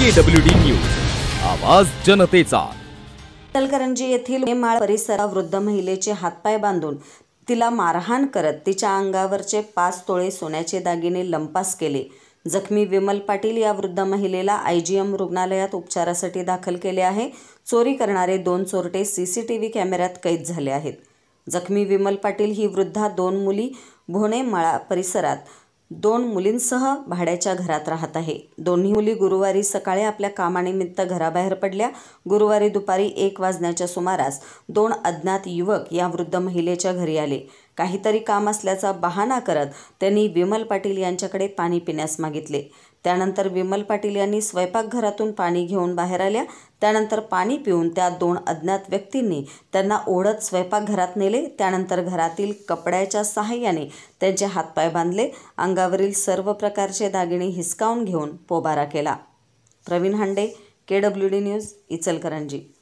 केडब्ल्यूडी news आवाज जनतेचा तलकरंजी येथील माळ परिसरा वृद्ध महिलेचे हातपाय बांधून तिला मारहाण करत तिच्या अंगावरचे पाच तोळे सोन्याचे दागिने लंपास केले जखमी विमल पाटील या वृद्ध महिलेला आय जी एम रुग्णालयात उपचारासाठी दाखल केले आहे चोरी करणारे दोन चोरटे सी सी टी व्ही कॅमेऱ्यात कैद झाले आहेत जखमी विमल पाटील ही वृद्धा दोन मुली भोणेमाळा परिसरात दोन मुलींसह भाड्याच्या घरात राहत आहे दोन्ही मुली गुरुवारी सकाळी आपल्या कामानिमित्त घराबाहेर पडल्या गुरुवारी दुपारी एक वाजण्याच्या सुमारास दोन अज्ञात युवक या वृद्ध महिलेच्या घरी आले काहीतरी काम असल्याचा बहाणा करत त्यांनी विमल पाटील यांच्याकडे पाणी पिण्यास मागितले त्यानंतर विमल पाटील यांनी स्वयंपाकघरातून पाणी घेऊन बाहेर आल्या त्यानंतर पाणी पिऊन त्या दोन अज्ञात व्यक्तींनी त्यांना ओढत स्वयंपाकघरात नेले त्यानंतर घरातील कपड्याच्या सहाय्याने त्यांचे हातपाय बांधले अंगावरील सर्व प्रकारचे दागिने हिसकावून घेऊन पोबारा केला Pravin Hande K W D news Ichalkaranji